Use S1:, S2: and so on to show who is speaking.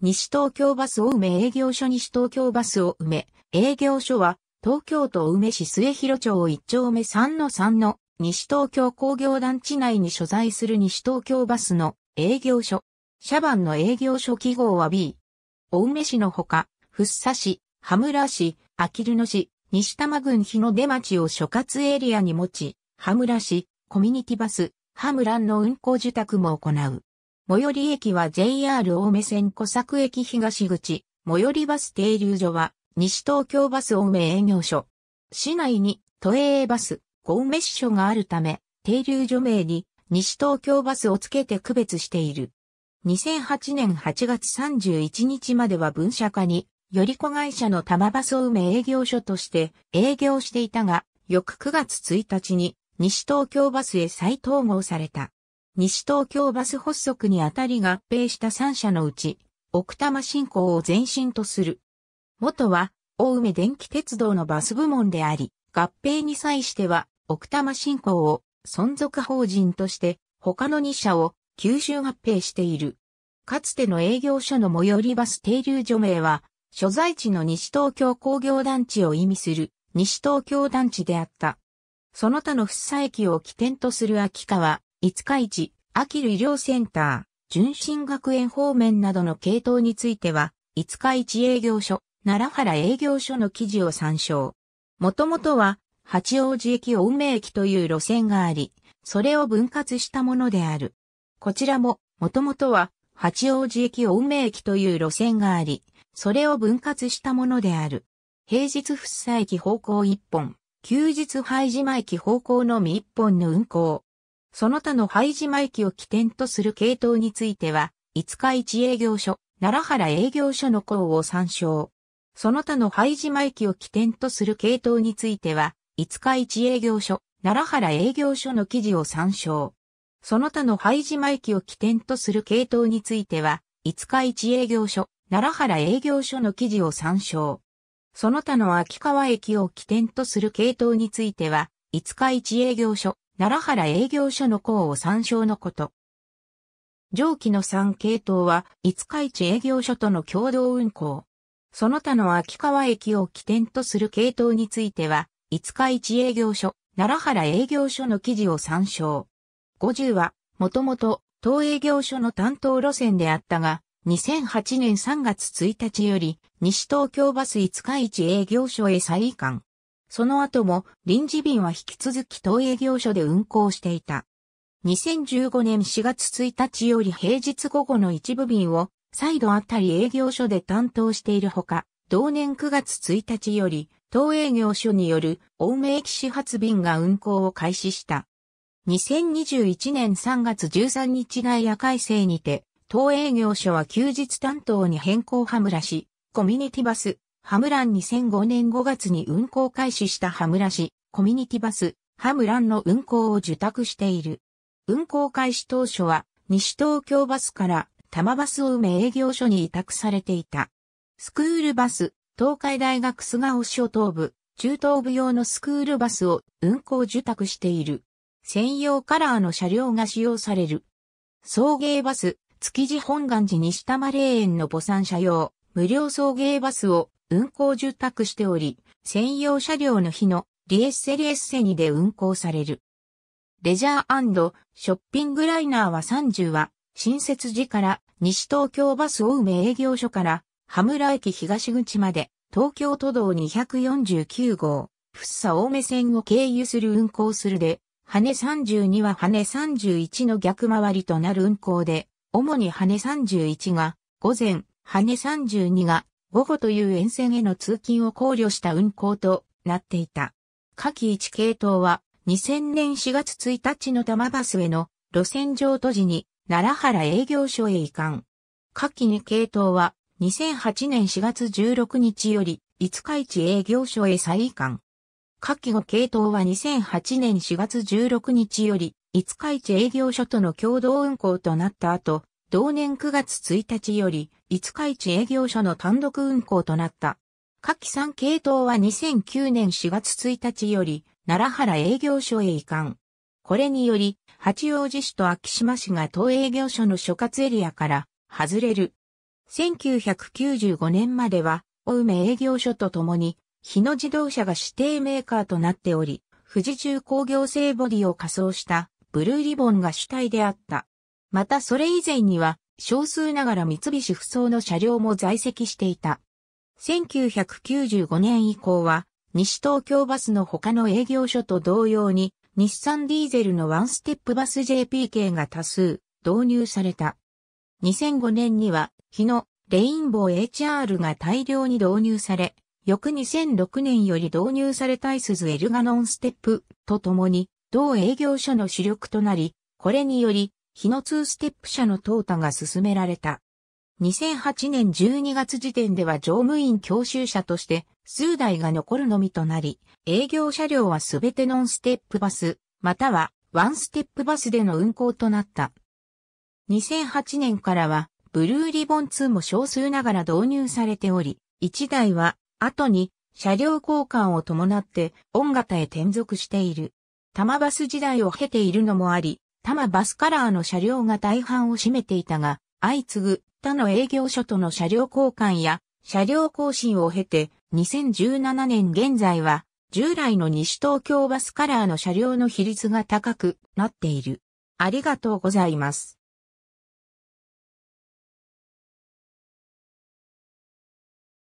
S1: 西東京バス青梅営業所西東京バス埋梅営業所は東京都青梅市末広町一丁目3の3の西東京工業団地内に所在する西東京バスの営業所。社番の営業所記号は B。青梅市のほか、福生市、羽村市、あきる野市、西多摩郡日の出町を所轄エリアに持ち、羽村市、コミュニティバス、羽村の運行受託も行う。最寄り駅は JR 大梅線小作駅東口。最寄りバス停留所は西東京バス大梅営業所。市内に都営バス、小梅支所があるため、停留所名に西東京バスをつけて区別している。2008年8月31日までは分社化に、より子会社の玉バス大梅営業所として営業していたが、翌9月1日に西東京バスへ再統合された。西東京バス発足にあたり合併した3社のうち、奥多摩振興を前身とする。元は、大梅電気鉄道のバス部門であり、合併に際しては、奥多摩振興を存続法人として、他の2社を吸収合併している。かつての営業所の最寄りバス停留所名は、所在地の西東京工業団地を意味する西東京団地であった。その他の福生駅を起点とする秋川、五日市、秋医療センター、純真学園方面などの系統については、五日市営業所、奈良原営業所の記事を参照。もともとは、八王子駅青梅駅という路線があり、それを分割したものである。こちらも、もともとは、八王子駅青梅駅という路線があり、それを分割したものである。平日福生駅方向1本、休日廃島駅方向のみ1本の運行。その他の廃島駅を起点とする系統については、五日市営業所、奈良原営業所の項を参照。その他の廃島駅を起点とする系統については、五日市営業所、奈良原営業所の記事を参照。その他の廃島駅を起点とする系統については、五日市営業所、奈良原営業所の記事を参照。その他の秋川駅を起点とする系統については、五日市営業所、奈良原営業所の項を参照のこと。上記の3系統は、五日市営業所との共同運行。その他の秋川駅を起点とする系統については、五日市営業所、奈良原営業所の記事を参照。50は、もともと、当営業所の担当路線であったが、2008年3月1日より、西東京バス五日市営業所へ再移管。その後も臨時便は引き続き東営業所で運行していた。2015年4月1日より平日午後の一部便を再度あたり営業所で担当しているほか、同年9月1日より東営業所による青梅駅始発便が運行を開始した。2021年3月13日外夜改正にて、東営業所は休日担当に変更はむらし、コミュニティバス、ハムラン2005年5月に運行開始したハムラ市コミュニティバスハムランの運行を受託している。運行開始当初は西東京バスから多摩バスを埋め営業所に委託されていた。スクールバス、東海大学菅生を東部、中東部用のスクールバスを運行受託している。専用カラーの車両が使用される。送迎バス、築地本願寺西多摩霊園の母産車用、無料送迎バスを運行受託しており、専用車両の日のリエッセリエッセニで運行される。レジャーショッピングライナーは30は、新設時から西東京バス青梅営業所から羽村駅東口まで東京都道249号、福佐青梅線を経由する運行するで、羽32は羽31の逆回りとなる運行で、主に羽31が午前、羽32が午後という沿線への通勤を考慮した運行となっていた。下記1系統は2000年4月1日の玉バスへの路線上都時に奈良原営業所へ移管。下記2系統は2008年4月16日より五日市営業所へ再移管。下記5系統は2008年4月16日より五日市営業所との共同運行となった後、同年9月1日より、五日市営業所の単独運行となった。下記3系統は2009年4月1日より、奈良原営業所へ移管。これにより、八王子市と秋島市が当営業所の所轄エリアから外れる。1995年までは、青梅営業所とともに、日野自動車が指定メーカーとなっており、富士重工業製ボディを仮装したブルーリボンが主体であった。またそれ以前には、少数ながら三菱不走の車両も在籍していた。1995年以降は、西東京バスの他の営業所と同様に、日産ディーゼルのワンステップバス JPK が多数導入された。2005年には、日野、レインボー HR が大量に導入され、翌2006年より導入されたイスズエルガノンステップと共に、同営業所の主力となり、これにより日野2ステップ社の淘汰が進められた。2008年12月時点では乗務員教習車として数台が残るのみとなり、営業車両はすべてノンステップバス、またはワンステップバスでの運行となった。2008年からはブルーリボン2も少数ながら導入されており、1台は後に車両交換を伴って音型へ転属している。玉バス時代を経ているのもあり、多摩バスカラーの車両が大半を占めていたが、相次ぐ他の営業所との車両交換や車両更新を経て、2017年現在は、従来の西東京バスカラーの車両の比率が高くなっている。ありがとうございます。